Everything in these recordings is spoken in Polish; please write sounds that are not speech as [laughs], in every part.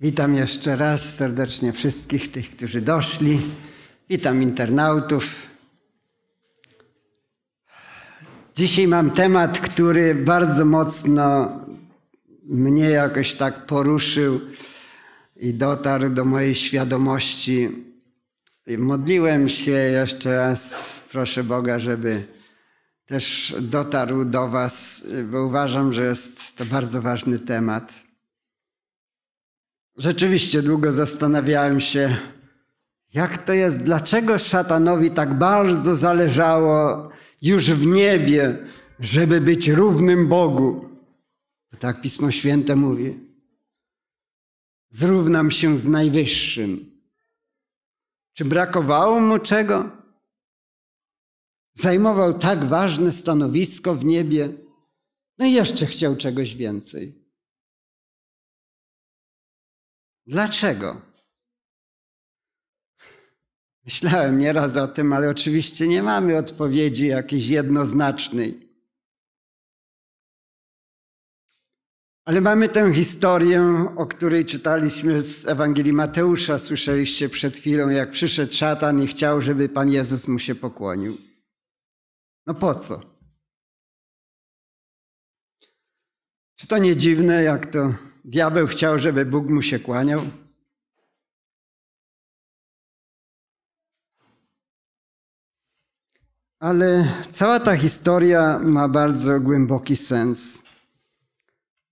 Witam jeszcze raz serdecznie wszystkich tych, którzy doszli. Witam internautów. Dzisiaj mam temat, który bardzo mocno mnie jakoś tak poruszył i dotarł do mojej świadomości. Modliłem się jeszcze raz, proszę Boga, żeby też dotarł do Was, bo uważam, że jest to bardzo ważny temat. Rzeczywiście długo zastanawiałem się, jak to jest, dlaczego szatanowi tak bardzo zależało już w niebie, żeby być równym Bogu. Tak Pismo Święte mówi. Zrównam się z Najwyższym. Czy brakowało mu czego? Zajmował tak ważne stanowisko w niebie, no i jeszcze chciał czegoś więcej. Dlaczego? Myślałem nieraz o tym, ale oczywiście nie mamy odpowiedzi jakiejś jednoznacznej. Ale mamy tę historię, o której czytaliśmy z Ewangelii Mateusza. Słyszeliście przed chwilą, jak przyszedł szatan i chciał, żeby Pan Jezus mu się pokłonił. No po co? Czy to nie dziwne, jak to diabeł chciał, żeby Bóg mu się kłaniał? Ale cała ta historia ma bardzo głęboki sens.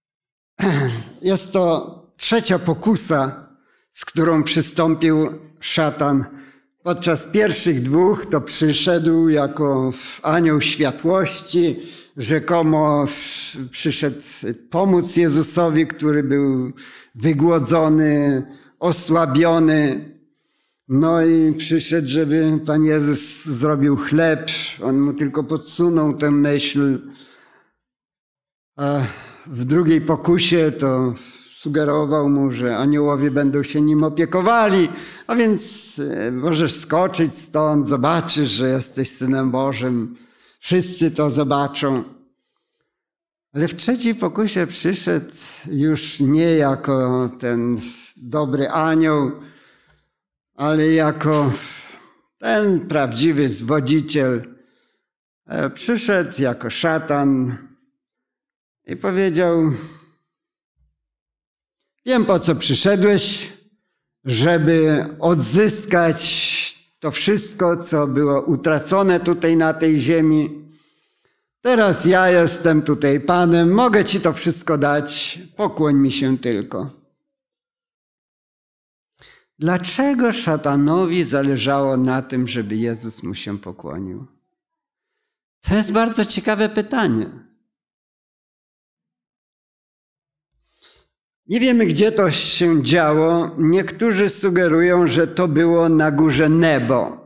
[clears throat] Jest to trzecia pokusa, z którą przystąpił szatan. Podczas pierwszych dwóch to przyszedł jako anioł światłości, rzekomo przyszedł pomóc Jezusowi, który był wygłodzony, osłabiony. No i przyszedł, żeby Pan Jezus zrobił chleb. On mu tylko podsunął tę myśl. A w drugiej pokusie to sugerował mu, że aniołowie będą się nim opiekowali, a więc e, możesz skoczyć stąd, zobaczysz, że jesteś synem Bożym. Wszyscy to zobaczą. Ale w trzeciej pokusie przyszedł już nie jako ten dobry anioł, ale jako ten prawdziwy zwodziciel. E, przyszedł jako szatan i powiedział: Wiem po co przyszedłeś, żeby odzyskać to wszystko, co było utracone tutaj na tej ziemi Teraz ja jestem tutaj Panem, mogę Ci to wszystko dać, pokłoń mi się tylko. Dlaczego szatanowi zależało na tym, żeby Jezus mu się pokłonił? To jest bardzo ciekawe pytanie. Nie wiemy, gdzie to się działo. Niektórzy sugerują, że to było na górze Nebo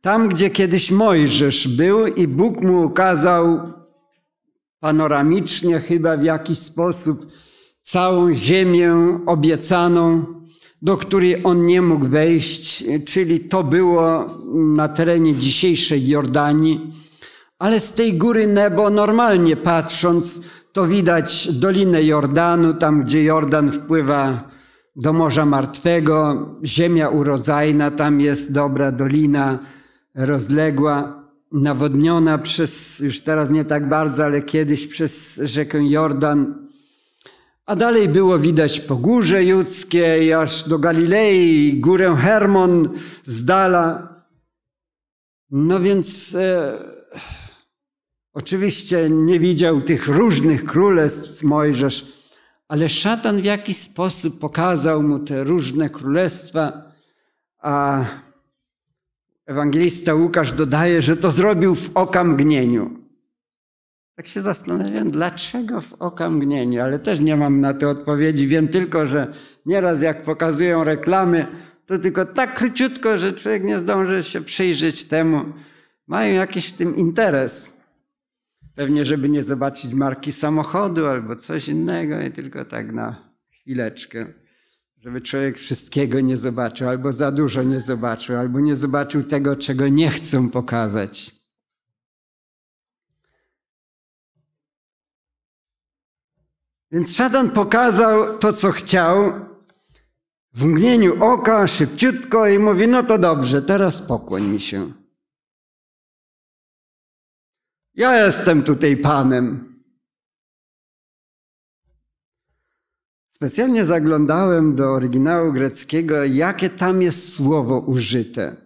tam gdzie kiedyś Mojżesz był i Bóg mu ukazał panoramicznie chyba w jakiś sposób całą ziemię obiecaną, do której on nie mógł wejść, czyli to było na terenie dzisiejszej Jordanii. Ale z tej góry Nebo normalnie patrząc, to widać Dolinę Jordanu, tam gdzie Jordan wpływa do Morza Martwego, ziemia urodzajna, tam jest dobra dolina, rozległa, nawodniona przez, już teraz nie tak bardzo, ale kiedyś przez rzekę Jordan. A dalej było widać pogórze judzkiej, aż do Galilei, górę Hermon z dala. No więc e, oczywiście nie widział tych różnych królestw Mojżesz, ale szatan w jakiś sposób pokazał mu te różne królestwa, a Ewangelista Łukasz dodaje, że to zrobił w okamgnieniu. Tak się zastanawiam, dlaczego w okamgnieniu, ale też nie mam na to odpowiedzi. Wiem tylko, że nieraz jak pokazują reklamy, to tylko tak króciutko, że człowiek nie zdąży się przyjrzeć temu. Mają jakiś w tym interes. Pewnie, żeby nie zobaczyć marki samochodu albo coś innego, i tylko tak na chwileczkę żeby człowiek wszystkiego nie zobaczył, albo za dużo nie zobaczył, albo nie zobaczył tego, czego nie chcą pokazać. Więc szatan pokazał to, co chciał, w mgnieniu oka, szybciutko i mówi: No to dobrze, teraz pokłoń mi się. Ja jestem tutaj panem. Specjalnie zaglądałem do oryginału greckiego, jakie tam jest słowo użyte.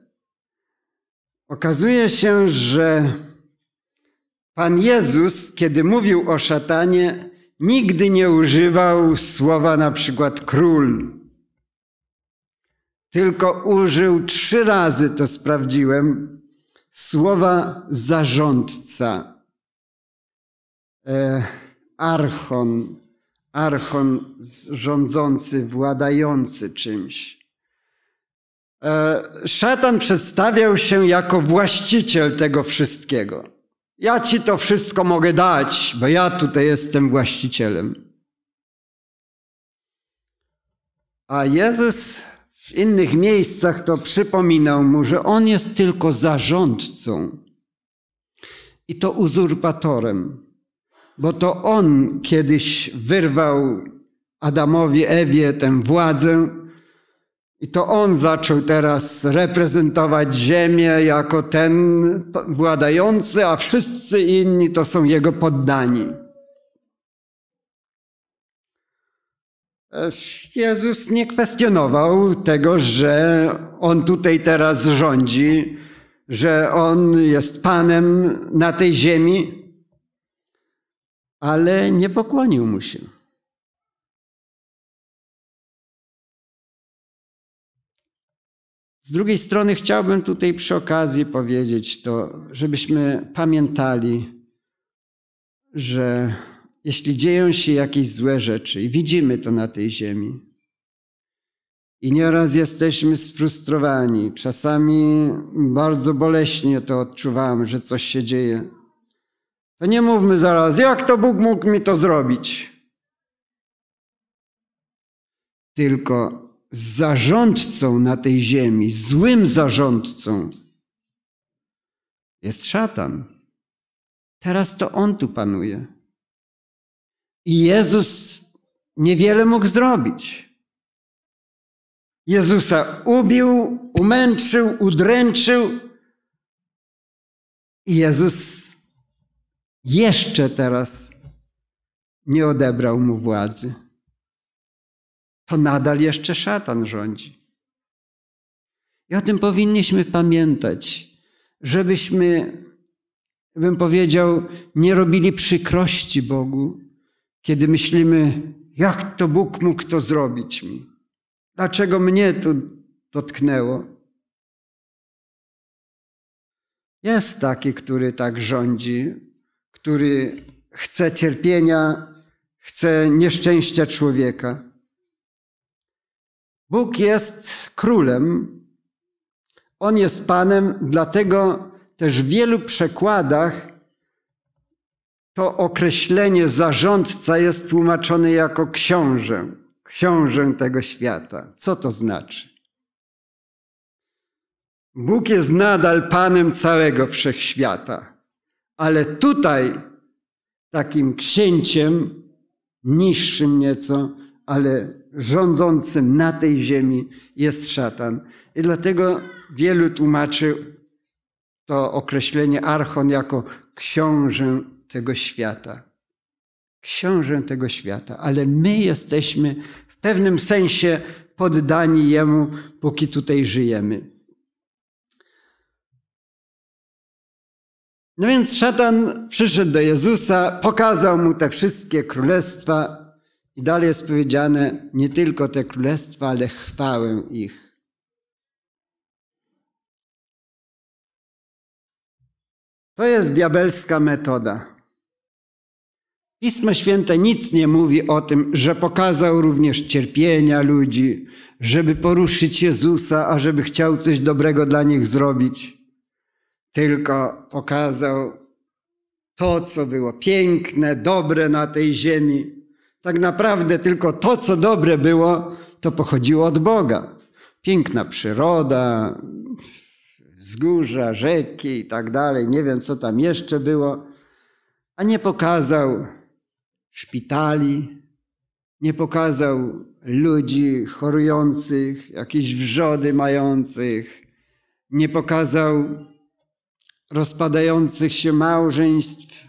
Okazuje się, że Pan Jezus, kiedy mówił o szatanie, nigdy nie używał słowa na przykład król. Tylko użył trzy razy, to sprawdziłem, słowa zarządca, e, archon, archon rządzący, władający czymś. E, szatan przedstawiał się jako właściciel tego wszystkiego. Ja ci to wszystko mogę dać, bo ja tutaj jestem właścicielem. A Jezus w innych miejscach to przypominał mu, że on jest tylko zarządcą i to uzurpatorem bo to on kiedyś wyrwał Adamowi, Ewie tę władzę. I to on zaczął teraz reprezentować Ziemię jako ten władający, a wszyscy inni to są jego poddani. Jezus nie kwestionował tego, że on tutaj teraz rządzi, że on jest panem na tej ziemi ale nie pokłonił mu się. Z drugiej strony chciałbym tutaj przy okazji powiedzieć to, żebyśmy pamiętali, że jeśli dzieją się jakieś złe rzeczy i widzimy to na tej ziemi, i nieraz jesteśmy sfrustrowani, czasami bardzo boleśnie to odczuwamy, że coś się dzieje, to nie mówmy zaraz, jak to Bóg mógł mi to zrobić? Tylko zarządcą na tej ziemi, złym zarządcą jest szatan. Teraz to on tu panuje. I Jezus niewiele mógł zrobić. Jezusa ubił, umęczył, udręczył i Jezus jeszcze teraz nie odebrał mu władzy. To nadal jeszcze szatan rządzi. I o tym powinniśmy pamiętać, żebyśmy, bym powiedział, nie robili przykrości Bogu, kiedy myślimy, jak to Bóg mógł to zrobić mi? Dlaczego mnie to dotknęło? Jest taki, który tak rządzi, który chce cierpienia, chce nieszczęścia człowieka. Bóg jest królem, on jest panem, dlatego też w wielu przekładach to określenie zarządca jest tłumaczone jako książę, książę tego świata. Co to znaczy? Bóg jest nadal panem całego wszechświata ale tutaj takim księciem, niższym nieco, ale rządzącym na tej ziemi jest szatan. I dlatego wielu tłumaczy to określenie archon jako książę tego świata. Książę tego świata, ale my jesteśmy w pewnym sensie poddani jemu, póki tutaj żyjemy. No więc szatan przyszedł do Jezusa, pokazał mu te wszystkie królestwa i dalej jest powiedziane nie tylko te królestwa, ale chwałę ich. To jest diabelska metoda. Pismo Święte nic nie mówi o tym, że pokazał również cierpienia ludzi, żeby poruszyć Jezusa, a żeby chciał coś dobrego dla nich zrobić tylko pokazał to, co było piękne, dobre na tej ziemi. Tak naprawdę tylko to, co dobre było, to pochodziło od Boga. Piękna przyroda, wzgórza, rzeki i tak dalej, nie wiem co tam jeszcze było, a nie pokazał szpitali, nie pokazał ludzi chorujących, jakichś wrzody mających, nie pokazał rozpadających się małżeństw,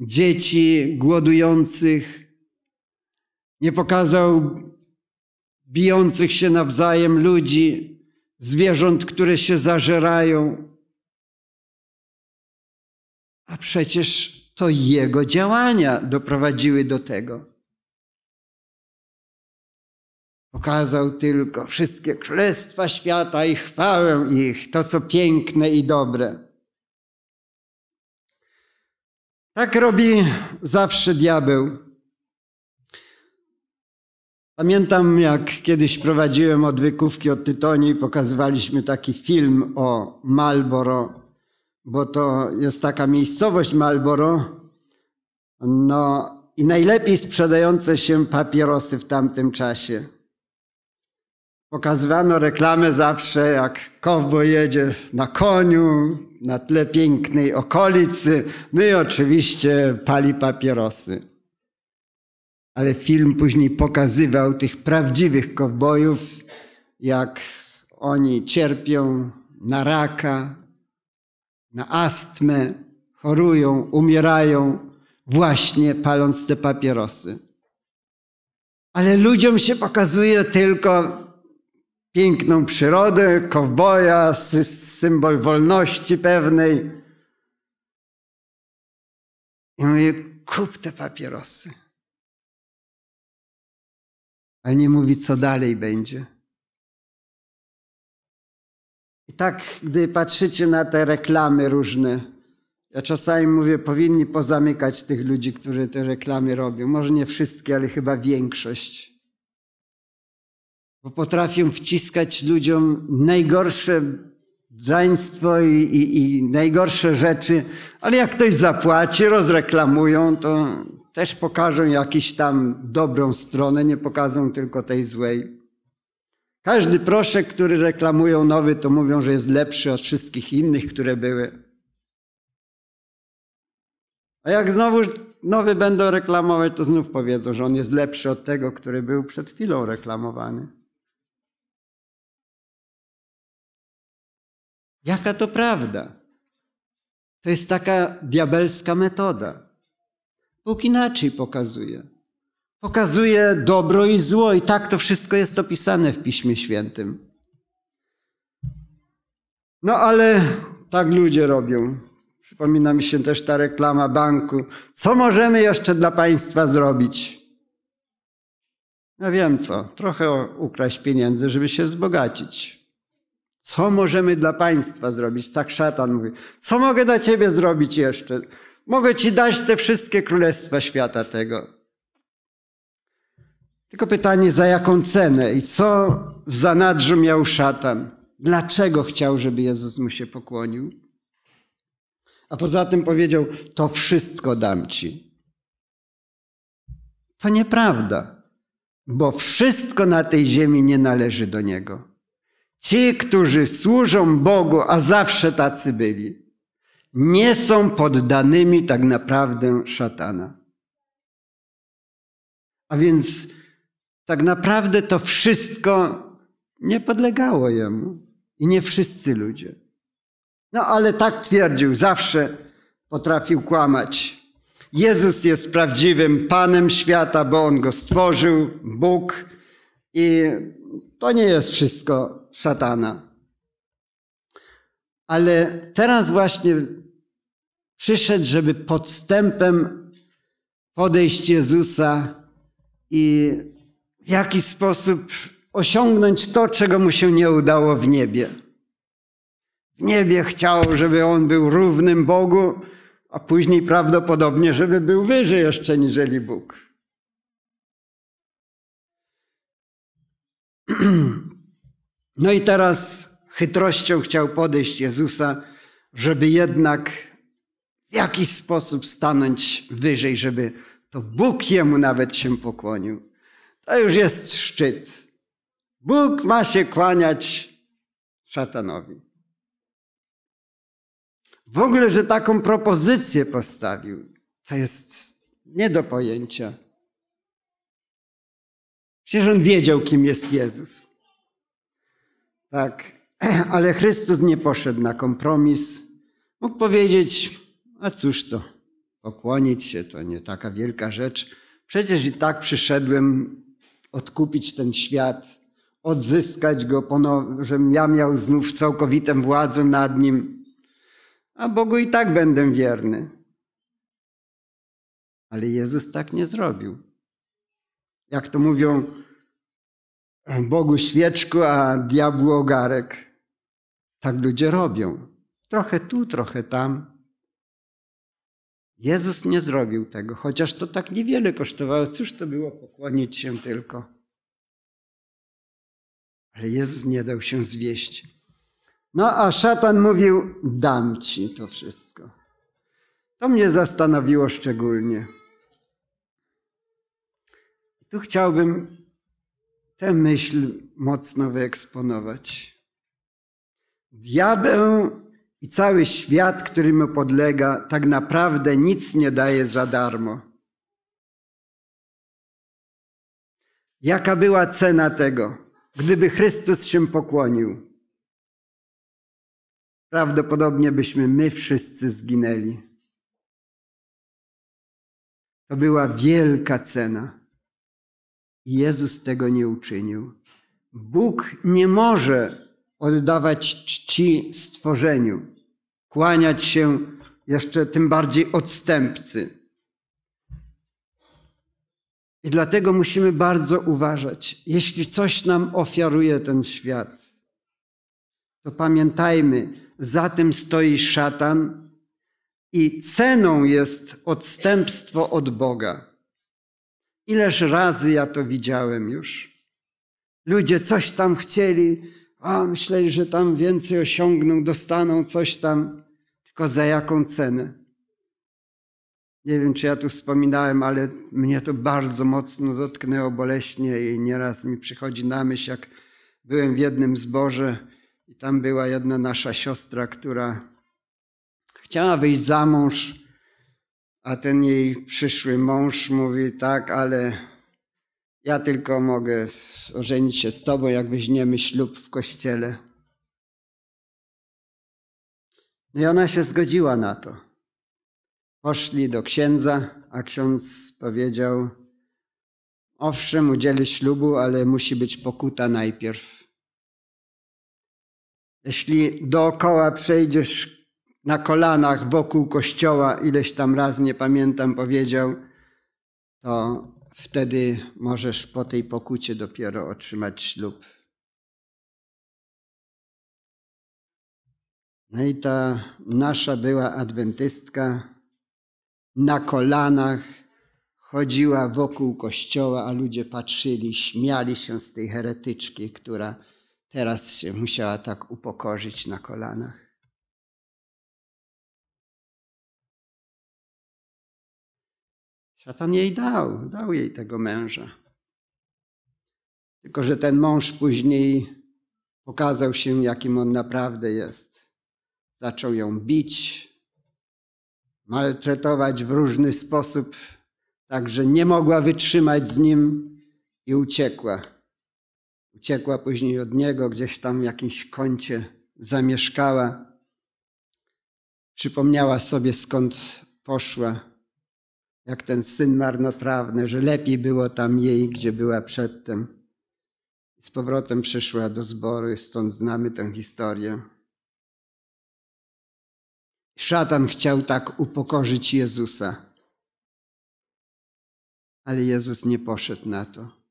dzieci głodujących. Nie pokazał bijących się nawzajem ludzi, zwierząt, które się zażerają. A przecież to jego działania doprowadziły do tego. Pokazał tylko wszystkie królestwa świata i chwałę ich, to co piękne i dobre. Tak robi zawsze diabeł. Pamiętam, jak kiedyś prowadziłem odwykówki od tytoni i pokazywaliśmy taki film o Malboro, bo to jest taka miejscowość Malboro. No i najlepiej sprzedające się papierosy w tamtym czasie. Pokazywano reklamę zawsze, jak kowbo jedzie na koniu, na tle pięknej okolicy, no i oczywiście pali papierosy. Ale film później pokazywał tych prawdziwych kowbojów, jak oni cierpią na raka, na astmę, chorują, umierają, właśnie paląc te papierosy. Ale ludziom się pokazuje tylko piękną przyrodę, kowboja, symbol wolności pewnej. I mówię, kup te papierosy. Ale nie mówi, co dalej będzie. I tak, gdy patrzycie na te reklamy różne, ja czasami mówię, powinni pozamykać tych ludzi, którzy te reklamy robią. Może nie wszystkie, ale chyba większość bo potrafią wciskać ludziom najgorsze draństwo i, i, i najgorsze rzeczy, ale jak ktoś zapłaci, rozreklamują, to też pokażą jakiś tam dobrą stronę, nie pokażą tylko tej złej. Każdy proszek, który reklamują nowy, to mówią, że jest lepszy od wszystkich innych, które były. A jak znowu nowy będą reklamować, to znów powiedzą, że on jest lepszy od tego, który był przed chwilą reklamowany. Jaka to prawda? To jest taka diabelska metoda. Bóg inaczej pokazuje. Pokazuje dobro i zło, i tak to wszystko jest opisane w Piśmie Świętym. No ale tak ludzie robią. Przypomina mi się też ta reklama banku. Co możemy jeszcze dla państwa zrobić? Ja no wiem co, trochę ukraść pieniędzy, żeby się wzbogacić. Co możemy dla państwa zrobić? Tak szatan mówi. Co mogę dla ciebie zrobić jeszcze? Mogę ci dać te wszystkie królestwa świata tego. Tylko pytanie, za jaką cenę i co w zanadrzu miał szatan? Dlaczego chciał, żeby Jezus mu się pokłonił? A poza tym powiedział: To wszystko dam ci. To nieprawda, bo wszystko na tej ziemi nie należy do niego. Ci, którzy służą Bogu, a zawsze tacy byli, nie są poddanymi tak naprawdę szatana. A więc tak naprawdę to wszystko nie podlegało jemu i nie wszyscy ludzie. No ale tak twierdził, zawsze potrafił kłamać. Jezus jest prawdziwym Panem świata, bo On go stworzył, Bóg. I to nie jest wszystko szatana. Ale teraz właśnie przyszedł, żeby podstępem podejść Jezusa i w jakiś sposób osiągnąć to, czego mu się nie udało w niebie. W niebie chciał, żeby on był równym Bogu, a później prawdopodobnie, żeby był wyżej jeszcze niżeli Bóg. [clears throat] No i teraz chytrością chciał podejść Jezusa, żeby jednak w jakiś sposób stanąć wyżej, żeby to Bóg jemu nawet się pokłonił. To już jest szczyt. Bóg ma się kłaniać szatanowi. W ogóle, że taką propozycję postawił, to jest nie do pojęcia. Przecież on wiedział, kim jest Jezus. Tak, [clears throat] ale Chrystus nie poszedł na kompromis. Mógł powiedzieć: A cóż to, pokłonić się to nie taka wielka rzecz. Przecież i tak przyszedłem odkupić ten świat, odzyskać go żebym ja miał znów całkowitą władzę nad nim. A Bogu i tak będę wierny. Ale Jezus tak nie zrobił. Jak to mówią, Bogu świeczku, a diabłu ogarek. Tak ludzie robią. Trochę tu, trochę tam. Jezus nie zrobił tego, chociaż to tak niewiele kosztowało. Cóż to było pokłonić się tylko? Ale Jezus nie dał się zwieść. No a szatan mówił: Dam ci to wszystko. To mnie zastanowiło szczególnie. Tu chciałbym tę myśl mocno wyeksponować. Diabeł i cały świat, który mu podlega, tak naprawdę nic nie daje za darmo. Jaka była cena tego, gdyby Chrystus się pokłonił? Prawdopodobnie byśmy my wszyscy zginęli. To była wielka cena. Jezus tego nie uczynił. Bóg nie może oddawać czci stworzeniu, kłaniać się jeszcze tym bardziej odstępcy. I dlatego musimy bardzo uważać. Jeśli coś nam ofiaruje ten świat, to pamiętajmy, za tym stoi szatan i ceną jest odstępstwo od Boga. Ileż razy ja to widziałem już. Ludzie coś tam chcieli, a myśleli, że tam więcej osiągną, dostaną coś tam, tylko za jaką cenę. Nie wiem, czy ja tu wspominałem, ale mnie to bardzo mocno dotknęło boleśnie i nieraz mi przychodzi na myśl, jak byłem w jednym zborze i tam była jedna nasza siostra, która chciała wyjść za mąż a ten jej przyszły mąż mówi, tak, ale ja tylko mogę ożenić się z tobą, jak weźmiemy ślub w kościele. No i ona się zgodziła na to. Poszli do księdza, a ksiądz powiedział, owszem, udzielę ślubu, ale musi być pokuta najpierw. Jeśli dookoła przejdziesz na kolanach wokół kościoła ileś tam raz, nie pamiętam, powiedział, to wtedy możesz po tej pokucie dopiero otrzymać ślub. No i ta nasza była adwentystka na kolanach chodziła wokół kościoła, a ludzie patrzyli, śmiali się z tej heretyczki, która teraz się musiała tak upokorzyć na kolanach. Szatan jej dał, dał jej tego męża. Tylko, że ten mąż później pokazał się, jakim on naprawdę jest. Zaczął ją bić, maltretować w różny sposób, tak że nie mogła wytrzymać z nim i uciekła. Uciekła później od niego, gdzieś tam w jakimś kącie zamieszkała. Przypomniała sobie, skąd poszła jak ten syn marnotrawny, że lepiej było tam jej, gdzie była przedtem. Z powrotem przyszła do zboru, stąd znamy tę historię. Szatan chciał tak upokorzyć Jezusa, ale Jezus nie poszedł na to.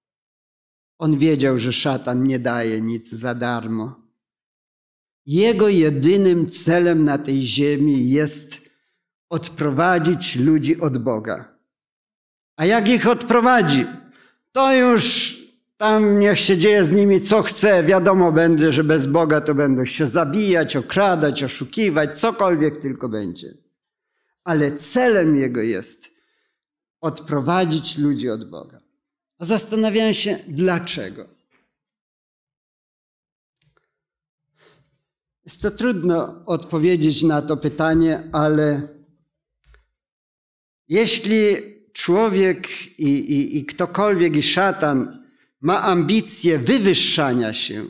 On wiedział, że szatan nie daje nic za darmo. Jego jedynym celem na tej ziemi jest odprowadzić ludzi od Boga. A jak ich odprowadzi, to już tam niech się dzieje z nimi co chce. Wiadomo będzie, że bez Boga to będą się zabijać, okradać, oszukiwać, cokolwiek tylko będzie. Ale celem Jego jest odprowadzić ludzi od Boga. A zastanawiałem się, dlaczego. Jest to trudno odpowiedzieć na to pytanie, ale jeśli człowiek i, i, i ktokolwiek, i szatan ma ambicje wywyższania się,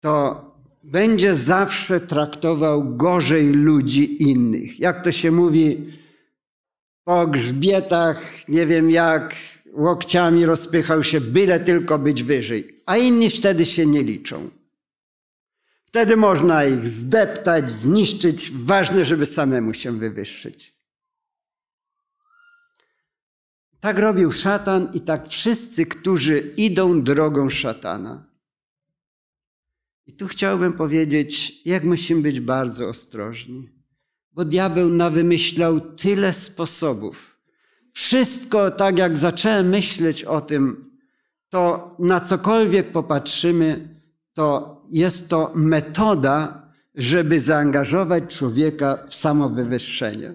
to będzie zawsze traktował gorzej ludzi innych. Jak to się mówi, po grzbietach, nie wiem jak, łokciami rozpychał się, byle tylko być wyżej. A inni wtedy się nie liczą. Wtedy można ich zdeptać, zniszczyć. Ważne, żeby samemu się wywyższyć. Tak robił szatan i tak wszyscy, którzy idą drogą szatana. I tu chciałbym powiedzieć, jak musimy być bardzo ostrożni, bo diabeł nawymyślał tyle sposobów. Wszystko, tak jak zacząłem myśleć o tym, to na cokolwiek popatrzymy, to jest to metoda, żeby zaangażować człowieka w samowywyższenie.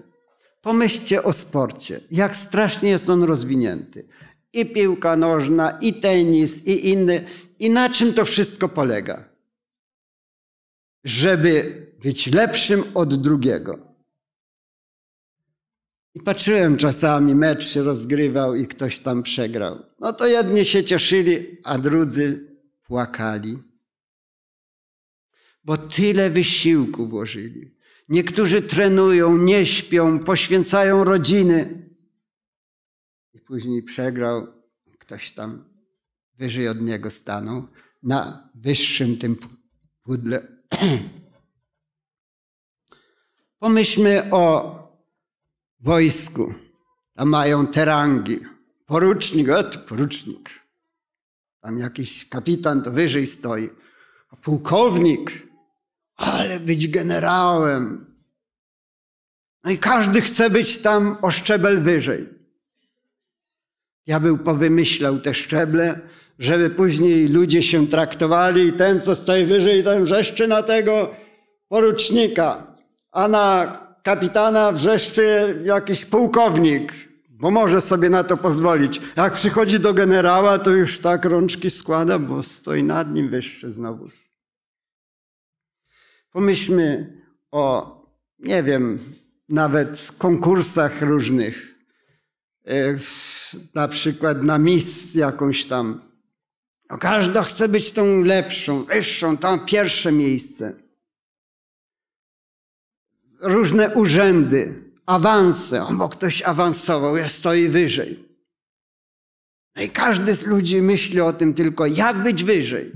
Pomyślcie o sporcie, jak strasznie jest on rozwinięty. I piłka nożna, i tenis, i inny. I na czym to wszystko polega? Żeby być lepszym od drugiego. I patrzyłem czasami, mecz się rozgrywał i ktoś tam przegrał. No to jedni się cieszyli, a drudzy płakali. Bo tyle wysiłku włożyli. Niektórzy trenują, nie śpią, poświęcają rodziny. I później przegrał, ktoś tam wyżej od niego stanął, na wyższym tym pudle. [clears throat] Pomyślmy o wojsku. Tam mają te rangi. Porucznik, porucznik. Tam jakiś kapitan to wyżej stoi. A pułkownik ale być generałem. No i każdy chce być tam o szczebel wyżej. bym powymyślał te szczeble, żeby później ludzie się traktowali i ten, co stoi wyżej, ten wrzeszczy na tego porucznika, a na kapitana wrzeszczy jakiś pułkownik, bo może sobie na to pozwolić. Jak przychodzi do generała, to już tak rączki składa, bo stoi nad nim wyższy znowuż. Pomyślmy o, nie wiem, nawet konkursach różnych, e, na przykład na mis jakąś tam. O no, każda chce być tą lepszą, wyższą, tam pierwsze miejsce. Różne urzędy, awanse, o, bo ktoś awansował, ja stoi wyżej. No i każdy z ludzi myśli o tym tylko, jak być wyżej.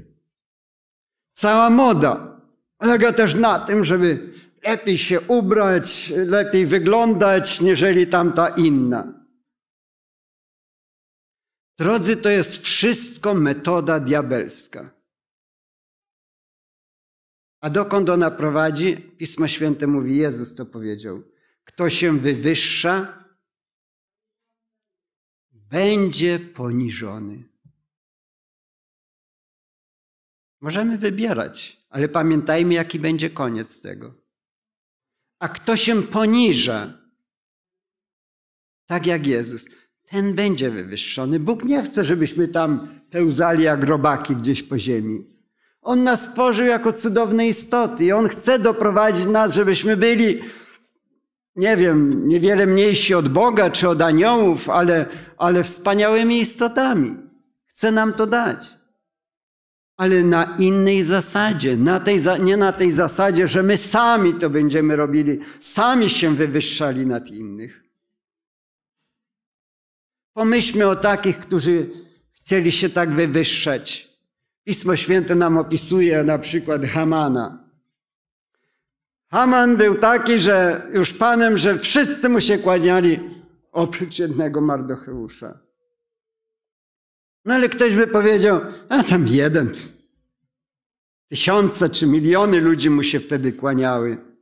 Cała moda, Polega też na tym, żeby lepiej się ubrać, lepiej wyglądać, niżeli tamta inna. Drodzy, to jest wszystko metoda diabelska. A dokąd ona prowadzi? Pismo Święte mówi, Jezus to powiedział. Kto się wywyższa, będzie poniżony. Możemy wybierać ale pamiętajmy, jaki będzie koniec tego. A kto się poniża, tak jak Jezus, ten będzie wywyższony. Bóg nie chce, żebyśmy tam pełzali jak robaki gdzieś po ziemi. On nas stworzył jako cudowne istoty i On chce doprowadzić nas, żebyśmy byli, nie wiem, niewiele mniejsi od Boga czy od aniołów, ale, ale wspaniałymi istotami. Chce nam to dać ale na innej zasadzie, na tej, nie na tej zasadzie, że my sami to będziemy robili, sami się wywyższali nad innych. Pomyślmy o takich, którzy chcieli się tak wywyższać. Pismo Święte nam opisuje na przykład Hamana. Haman był taki, że już panem, że wszyscy mu się kłaniali oprócz jednego Mardocheusza. No ale ktoś by powiedział, a tam jeden. Tysiące czy miliony ludzi mu się wtedy kłaniały.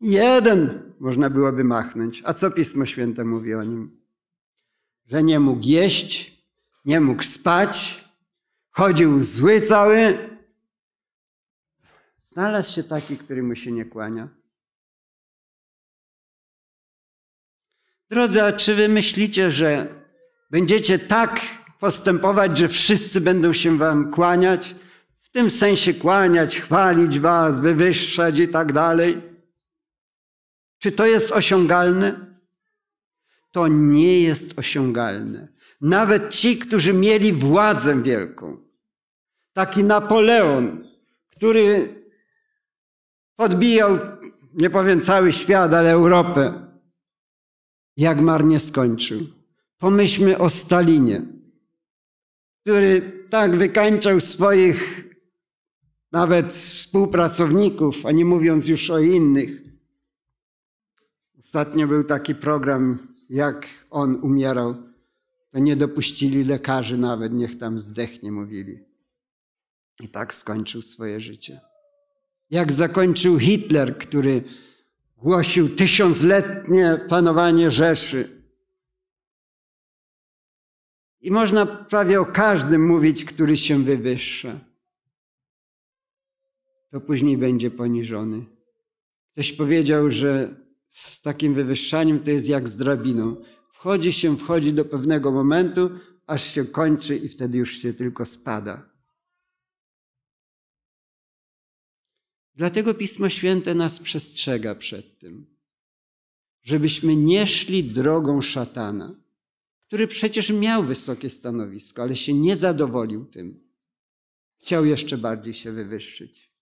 Jeden można byłoby machnąć. A co Pismo Święte mówi o nim? Że nie mógł jeść, nie mógł spać, chodził zły cały. Znalazł się taki, który mu się nie kłania. Drodzy, a czy wy myślicie, że będziecie tak postępować, że wszyscy będą się wam kłaniać, w tym sensie kłaniać, chwalić was, wywyższać i tak dalej. Czy to jest osiągalne? To nie jest osiągalne. Nawet ci, którzy mieli władzę wielką, taki Napoleon, który podbijał, nie powiem cały świat, ale Europę, jak marnie skończył. Pomyślmy o Stalinie który tak wykańczał swoich nawet współpracowników, a nie mówiąc już o innych. Ostatnio był taki program, jak on umierał. To nie dopuścili lekarzy nawet, niech tam zdechnie, mówili. I tak skończył swoje życie. Jak zakończył Hitler, który głosił tysiącletnie panowanie Rzeszy. I można prawie o każdym mówić, który się wywyższa. To później będzie poniżony. Ktoś powiedział, że z takim wywyższaniem to jest jak z drabiną. Wchodzi się, wchodzi do pewnego momentu, aż się kończy i wtedy już się tylko spada. Dlatego Pismo Święte nas przestrzega przed tym, żebyśmy nie szli drogą szatana który przecież miał wysokie stanowisko, ale się nie zadowolił tym. Chciał jeszcze bardziej się wywyższyć.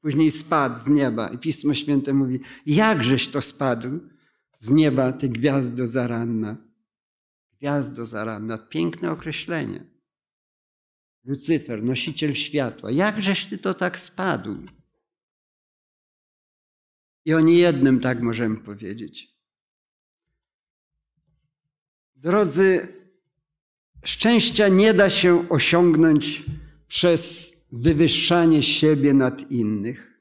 Później spadł z nieba i Pismo Święte mówi, jakżeś to spadł z nieba, ty gwiazdo zaranna. Gwiazdo zaranna, piękne określenie. Lucyfer, nosiciel światła, jakżeś ty to tak spadł? I o niejednym tak możemy powiedzieć. Drodzy, szczęścia nie da się osiągnąć przez wywyższanie siebie nad innych.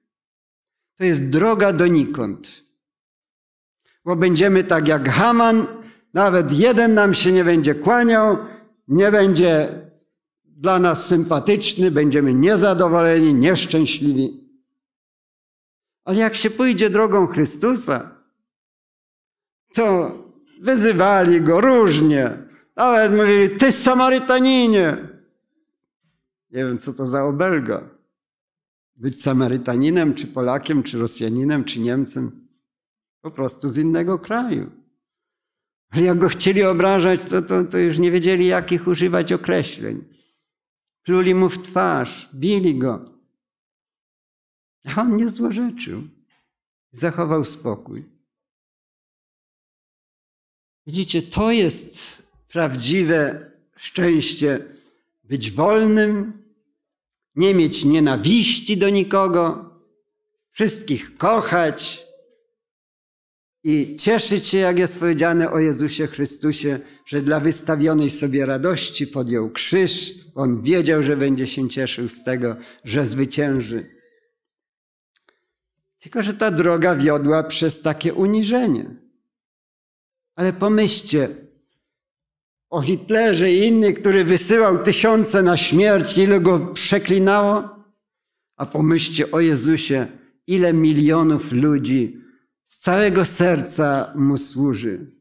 To jest droga donikąd. Bo będziemy tak jak Haman, nawet jeden nam się nie będzie kłaniał, nie będzie dla nas sympatyczny, będziemy niezadowoleni, nieszczęśliwi. Ale jak się pójdzie drogą Chrystusa, to Wyzywali go różnie. Nawet mówili, ty Samarytaninie. Nie wiem, co to za obelga. Być Samarytaninem, czy Polakiem, czy Rosjaninem, czy Niemcem. Po prostu z innego kraju. Ale jak go chcieli obrażać, to, to, to już nie wiedzieli, jakich używać określeń. Pluli mu w twarz, bili go. A on nie złorzeczył. Zachował spokój. Widzicie, to jest prawdziwe szczęście być wolnym, nie mieć nienawiści do nikogo, wszystkich kochać i cieszyć się, jak jest powiedziane o Jezusie Chrystusie, że dla wystawionej sobie radości podjął krzyż. On wiedział, że będzie się cieszył z tego, że zwycięży. Tylko, że ta droga wiodła przez takie uniżenie. Ale pomyślcie o Hitlerze i innych, który wysyłał tysiące na śmierć, ile go przeklinało. A pomyślcie o Jezusie, ile milionów ludzi z całego serca mu służy.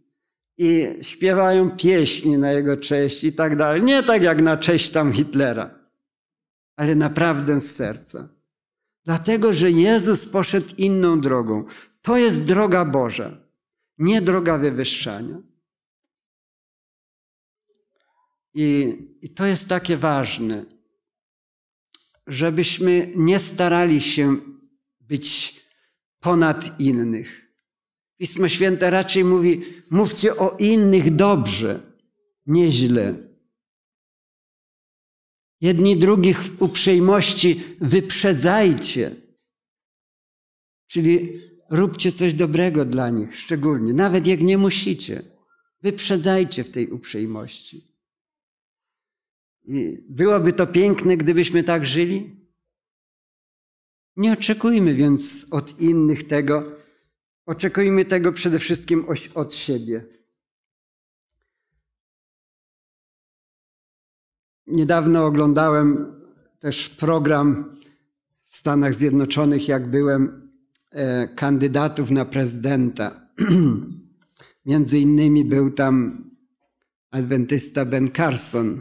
I śpiewają pieśni na jego cześć i tak dalej. Nie tak jak na cześć tam Hitlera, ale naprawdę z serca. Dlatego, że Jezus poszedł inną drogą. To jest droga Boża nie droga wywyższania. I, I, to jest takie ważne, żebyśmy nie starali się być ponad innych. Pismo Święte raczej mówi: mówcie o innych dobrze, nie źle. Jedni drugich w uprzejmości wyprzedzajcie. Czyli róbcie coś dobrego dla nich szczególnie, nawet jak nie musicie. Wyprzedzajcie w tej uprzejmości. I byłoby to piękne, gdybyśmy tak żyli? Nie oczekujmy więc od innych tego, oczekujmy tego przede wszystkim od siebie. Niedawno oglądałem też program w Stanach Zjednoczonych, jak byłem E, kandydatów na prezydenta. [clears throat] Między innymi był tam adwentysta Ben Carson,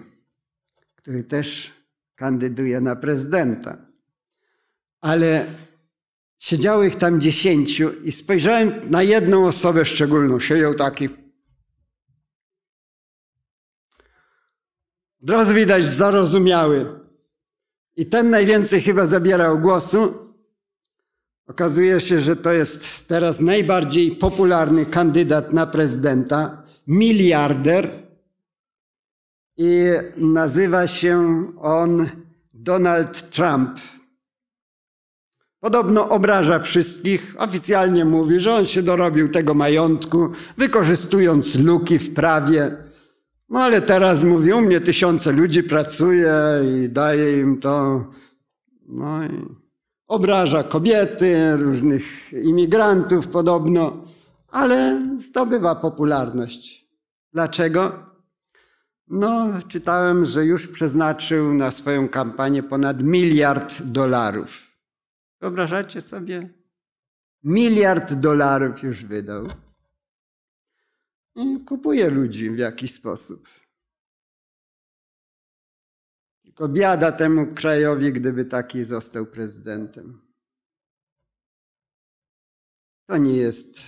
który też kandyduje na prezydenta. Ale siedziało ich tam dziesięciu i spojrzałem na jedną osobę szczególną. Siedział taki. Od razu widać zarozumiały. I ten najwięcej chyba zabierał głosu, Okazuje się, że to jest teraz najbardziej popularny kandydat na prezydenta, miliarder i nazywa się on Donald Trump. Podobno obraża wszystkich, oficjalnie mówi, że on się dorobił tego majątku, wykorzystując luki w prawie. No ale teraz mówi, u mnie tysiące ludzi pracuje i daje im to. No i Obraża kobiety, różnych imigrantów podobno, ale zdobywa popularność. Dlaczego? No, czytałem, że już przeznaczył na swoją kampanię ponad miliard dolarów. Wyobrażacie sobie? Miliard dolarów już wydał. I kupuje ludzi w jakiś sposób. Tylko biada temu krajowi, gdyby taki został prezydentem. To nie jest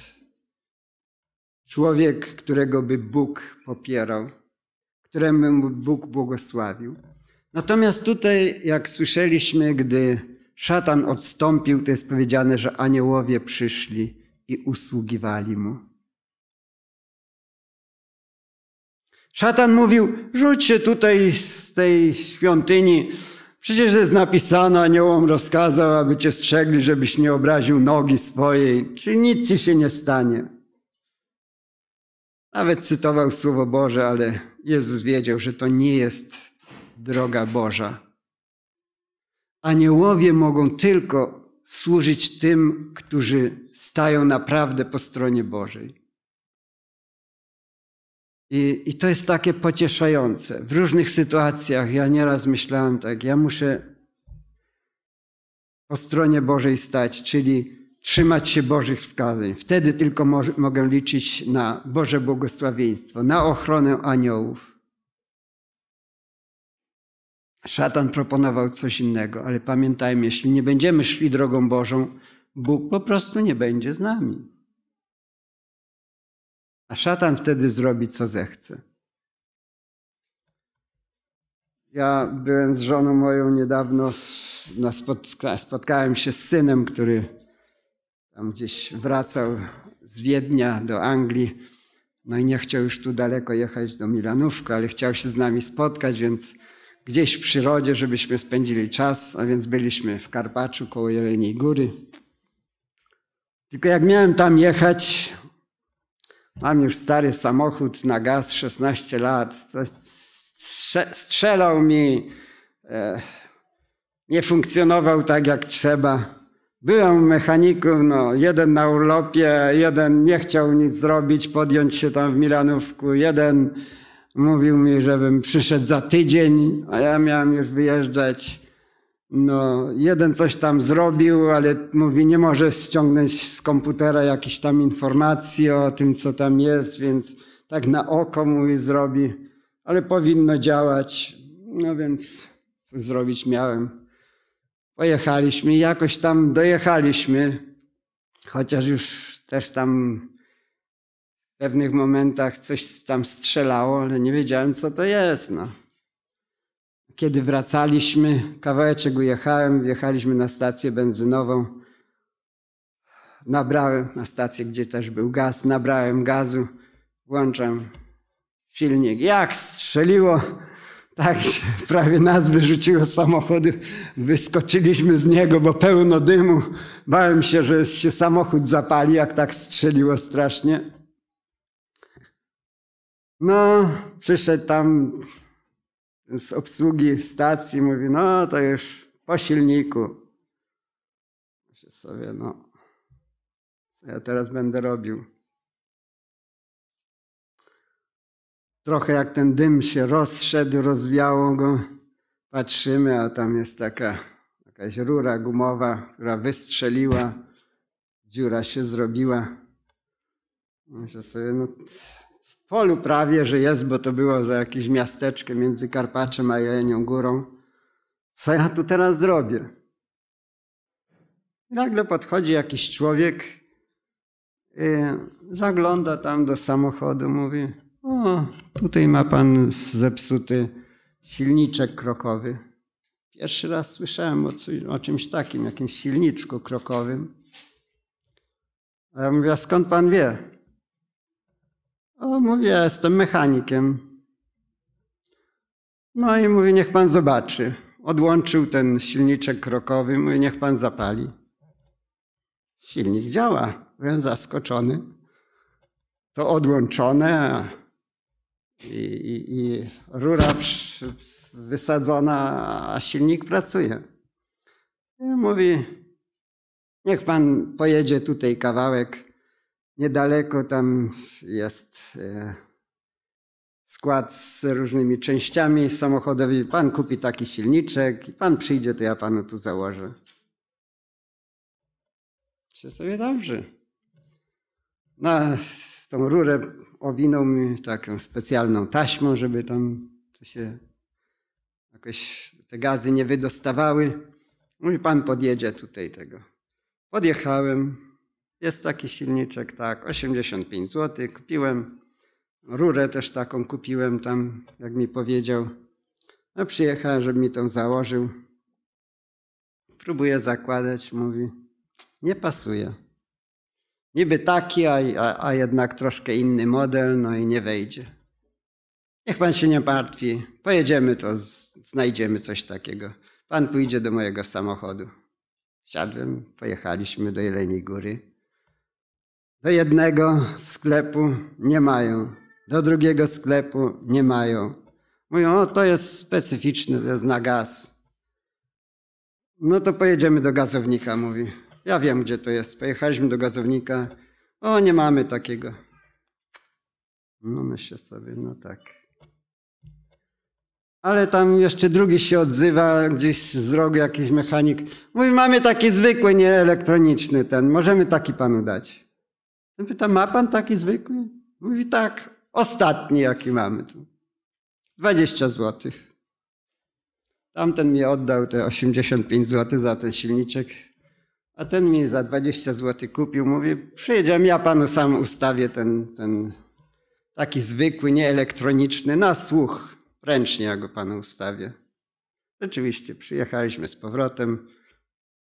człowiek, którego by Bóg popierał, któremu Bóg błogosławił. Natomiast tutaj, jak słyszeliśmy, gdy szatan odstąpił, to jest powiedziane, że aniołowie przyszli i usługiwali mu. Szatan mówił, rzuć się tutaj z tej świątyni. Przecież jest napisane, aniołom rozkazał, aby cię strzegli, żebyś nie obraził nogi swojej. Czyli nic ci się nie stanie. Nawet cytował Słowo Boże, ale Jezus wiedział, że to nie jest droga Boża. Aniołowie mogą tylko służyć tym, którzy stają naprawdę po stronie Bożej. I, I to jest takie pocieszające. W różnych sytuacjach ja nieraz myślałem tak, ja muszę po stronie Bożej stać, czyli trzymać się Bożych wskazań. Wtedy tylko może, mogę liczyć na Boże błogosławieństwo, na ochronę aniołów. Szatan proponował coś innego, ale pamiętajmy, jeśli nie będziemy szli drogą Bożą, Bóg po prostu nie będzie z nami. A szatan wtedy zrobi, co zechce. Ja byłem z żoną moją niedawno, na spotka spotkałem się z synem, który tam gdzieś wracał z Wiednia do Anglii. No i nie chciał już tu daleko jechać do Milanówka, ale chciał się z nami spotkać, więc gdzieś w przyrodzie, żebyśmy spędzili czas, a więc byliśmy w Karpaczu koło Jeleniej Góry. Tylko jak miałem tam jechać, Mam już stary samochód na gaz 16 lat. Strzelał mi, e, nie funkcjonował tak jak trzeba. Byłem mechaników, no, jeden na urlopie, jeden nie chciał nic zrobić, podjąć się tam w Milanówku, jeden mówił mi, żebym przyszedł za tydzień, a ja miałem już wyjeżdżać. No, jeden coś tam zrobił, ale mówi, nie może ściągnąć z komputera jakichś tam informacji o tym, co tam jest, więc tak na oko mówi, zrobi, ale powinno działać. No więc zrobić miałem. Pojechaliśmy, jakoś tam dojechaliśmy, chociaż już też tam w pewnych momentach coś tam strzelało, ale nie wiedziałem, co to jest. No kiedy wracaliśmy, kawałeczek ujechałem, wjechaliśmy na stację benzynową. Nabrałem na stację, gdzie też był gaz, nabrałem gazu, włączam silnik. Jak strzeliło, tak [laughs] prawie nas wyrzuciło z samochodu. Wyskoczyliśmy z niego, bo pełno dymu. Bałem się, że się samochód zapali, jak tak strzeliło strasznie. No, przyszedł tam z obsługi stacji mówi, no to już po silniku. Myślę sobie, no, co ja teraz będę robił? Trochę jak ten dym się rozszedł, rozwiało go, patrzymy, a tam jest taka jakaś rura gumowa, która wystrzeliła, dziura się zrobiła. Myślę sobie, no w polu prawie, że jest, bo to było za jakieś miasteczkę między Karpaczem a Jelenią Górą. Co ja tu teraz zrobię? I nagle podchodzi jakiś człowiek, y, zagląda tam do samochodu, mówi: O, tutaj ma pan zepsuty silniczek krokowy. Pierwszy raz słyszałem o, o czymś takim, jakimś silniczku krokowym. A ja mówię: A skąd pan wie? O, mówię, jestem mechanikiem. No i mówi, niech pan zobaczy. Odłączył ten silniczek krokowy, mówi, niech pan zapali. Silnik działa. Byłem zaskoczony. To odłączone i, i, i rura wysadzona, a silnik pracuje. I mówi, niech pan pojedzie tutaj kawałek Niedaleko tam jest e, skład z różnymi częściami samochodowi. Pan kupi taki silniczek i pan przyjdzie, to ja panu tu założę. Czy sobie dobrze? Na no, tą rurę owinął mi taką specjalną taśmą, żeby tam to się jakoś te gazy nie wydostawały. Mówi, pan podjedzie tutaj tego. Podjechałem, jest taki silniczek, tak, 85 zł. Kupiłem rurę też taką, kupiłem tam, jak mi powiedział. No przyjechałem, żeby mi tą założył. Próbuję zakładać, mówi, nie pasuje. Niby taki, a, a, a jednak troszkę inny model, no i nie wejdzie. Niech pan się nie martwi, pojedziemy to, znajdziemy coś takiego. Pan pójdzie do mojego samochodu. Siadłem, pojechaliśmy do Jeleni Góry. Do jednego sklepu nie mają, do drugiego sklepu nie mają. Mówią, o to jest specyficzny, to jest na gaz. No to pojedziemy do gazownika, mówi. Ja wiem, gdzie to jest. Pojechaliśmy do gazownika. O, nie mamy takiego. No myślę sobie, no tak. Ale tam jeszcze drugi się odzywa, gdzieś z rogu jakiś mechanik. Mówi, mamy taki zwykły, nie elektroniczny ten. Możemy taki panu dać pytam, ma pan taki zwykły? Mówi tak, ostatni jaki mamy tu. 20 zł. Tamten mi oddał te 85 zł za ten silniczek, a ten mi za 20 zł kupił. Mówi, przyjedziemy, ja panu sam ustawię ten, ten taki zwykły, nieelektroniczny, na słuch. Ręcznie ja go panu ustawię. Rzeczywiście, przyjechaliśmy z powrotem.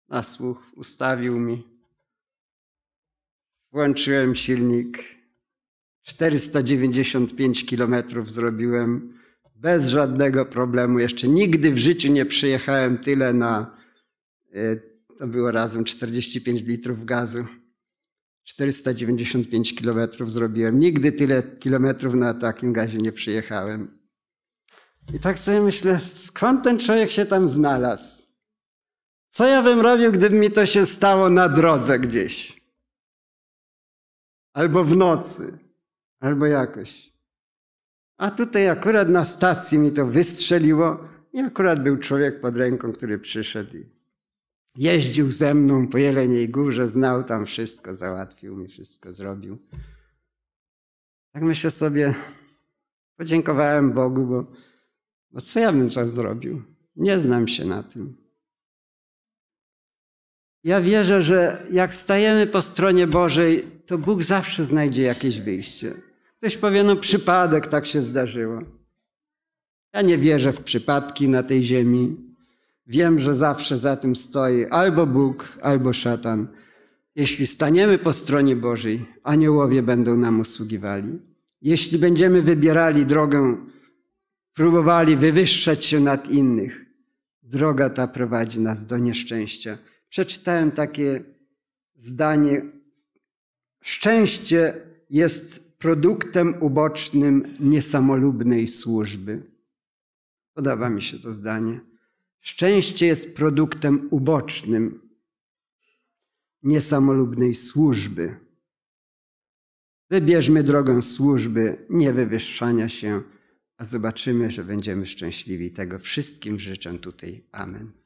Na słuch ustawił mi. Włączyłem silnik. 495 kilometrów zrobiłem bez żadnego problemu. Jeszcze nigdy w życiu nie przyjechałem tyle na. Y, to było razem 45 litrów gazu. 495 kilometrów zrobiłem. Nigdy tyle kilometrów na takim gazie nie przyjechałem. I tak sobie myślę, skąd ten człowiek się tam znalazł? Co ja bym robił, gdyby mi to się stało na drodze gdzieś? albo w nocy, albo jakoś. A tutaj akurat na stacji mi to wystrzeliło i akurat był człowiek pod ręką, który przyszedł i jeździł ze mną po Jeleniej Górze, znał tam wszystko, załatwił mi wszystko, zrobił. Tak myślę sobie, podziękowałem Bogu, bo, bo co ja bym teraz zrobił? Nie znam się na tym. Ja wierzę, że jak stajemy po stronie Bożej, to Bóg zawsze znajdzie jakieś wyjście. Ktoś powie, no przypadek tak się zdarzyło. Ja nie wierzę w przypadki na tej ziemi. Wiem, że zawsze za tym stoi albo Bóg, albo szatan. Jeśli staniemy po stronie Bożej, aniołowie będą nam usługiwali. Jeśli będziemy wybierali drogę, próbowali wywyższać się nad innych, droga ta prowadzi nas do nieszczęścia przeczytałem takie zdanie. Szczęście jest produktem ubocznym niesamolubnej służby. Podoba mi się to zdanie. Szczęście jest produktem ubocznym niesamolubnej służby. Wybierzmy drogę służby, nie wywyższania się, a zobaczymy, że będziemy szczęśliwi. Tego wszystkim życzę tutaj. Amen.